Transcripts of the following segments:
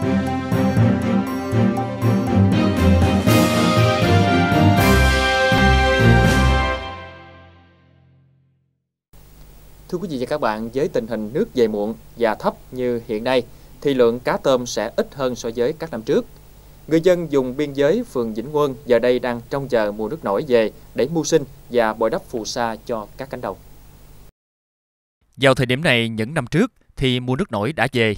Thưa quý vị và các bạn, với tình hình nước về muộn và thấp như hiện nay, thì lượng cá tôm sẽ ít hơn so với các năm trước. Người dân dùng biên giới phường Vĩnh Quân giờ đây đang trong chờ mùa nước nổi về để mưu sinh và bồi đắp phù sa cho các cánh đồng. Vào thời điểm này những năm trước thì mùa nước nổi đã về,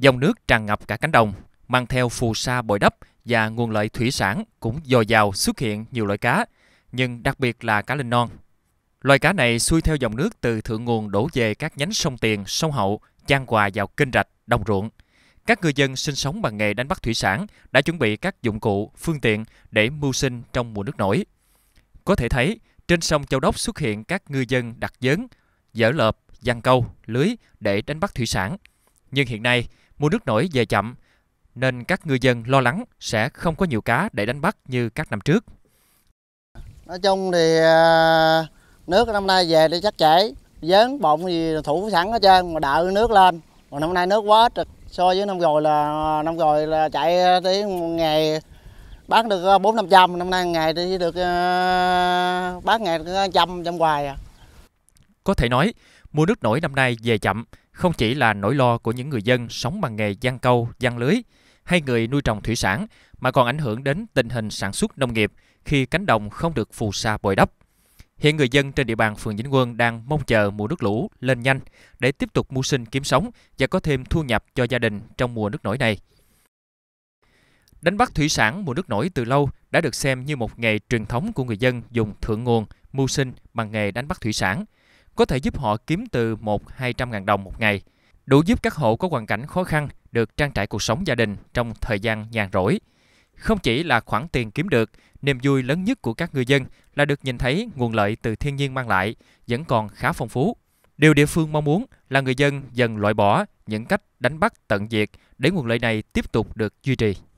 Dòng nước tràn ngập cả cánh đồng, mang theo phù sa bồi đắp và nguồn lợi thủy sản cũng dồi dào xuất hiện nhiều loại cá, nhưng đặc biệt là cá linh non. Loài cá này xuôi theo dòng nước từ thượng nguồn đổ về các nhánh sông Tiền, sông Hậu, chan hòa vào kênh rạch, đồng ruộng. Các người dân sinh sống bằng nghề đánh bắt thủy sản đã chuẩn bị các dụng cụ, phương tiện để mưu sinh trong mùa nước nổi. Có thể thấy, trên sông Châu Đốc xuất hiện các ngư dân đặt dớn, dở lợp, giăng câu, lưới để đánh bắt thủy sản. Nhưng hiện nay, mùa nước nổi về chậm nên các ngư dân lo lắng sẽ không có nhiều cá để đánh bắt như các năm trước. Nói chung thì à, nước năm nay về thì chắc chảy, dớn bọng gì thủ sẵn hết trơn mà đợi nước lên. Mà năm nay nước quá trịch so với năm rồi là à, năm rồi là chạy tới ngày bán được à, bốn năm trăm năm nay ngày thì được bán ngày trăm trăm hoài à. Có thể nói, mùa nước nổi năm nay về chậm không chỉ là nỗi lo của những người dân sống bằng nghề giăng câu, giăng lưới hay người nuôi trồng thủy sản mà còn ảnh hưởng đến tình hình sản xuất nông nghiệp khi cánh đồng không được phù sa bồi đắp. Hiện người dân trên địa bàn phường Vĩnh Quân đang mong chờ mùa nước lũ lên nhanh để tiếp tục mưu sinh kiếm sống và có thêm thu nhập cho gia đình trong mùa nước nổi này. Đánh bắt thủy sản mùa nước nổi từ lâu đã được xem như một nghề truyền thống của người dân dùng thượng nguồn mưu sinh bằng nghề đánh bắt thủy sản – có thể giúp họ kiếm từ 1-200 ngàn đồng một ngày, đủ giúp các hộ có hoàn cảnh khó khăn được trang trải cuộc sống gia đình trong thời gian nhàn rỗi. Không chỉ là khoản tiền kiếm được, niềm vui lớn nhất của các người dân là được nhìn thấy nguồn lợi từ thiên nhiên mang lại vẫn còn khá phong phú. Điều địa phương mong muốn là người dân dần loại bỏ những cách đánh bắt tận diệt để nguồn lợi này tiếp tục được duy trì.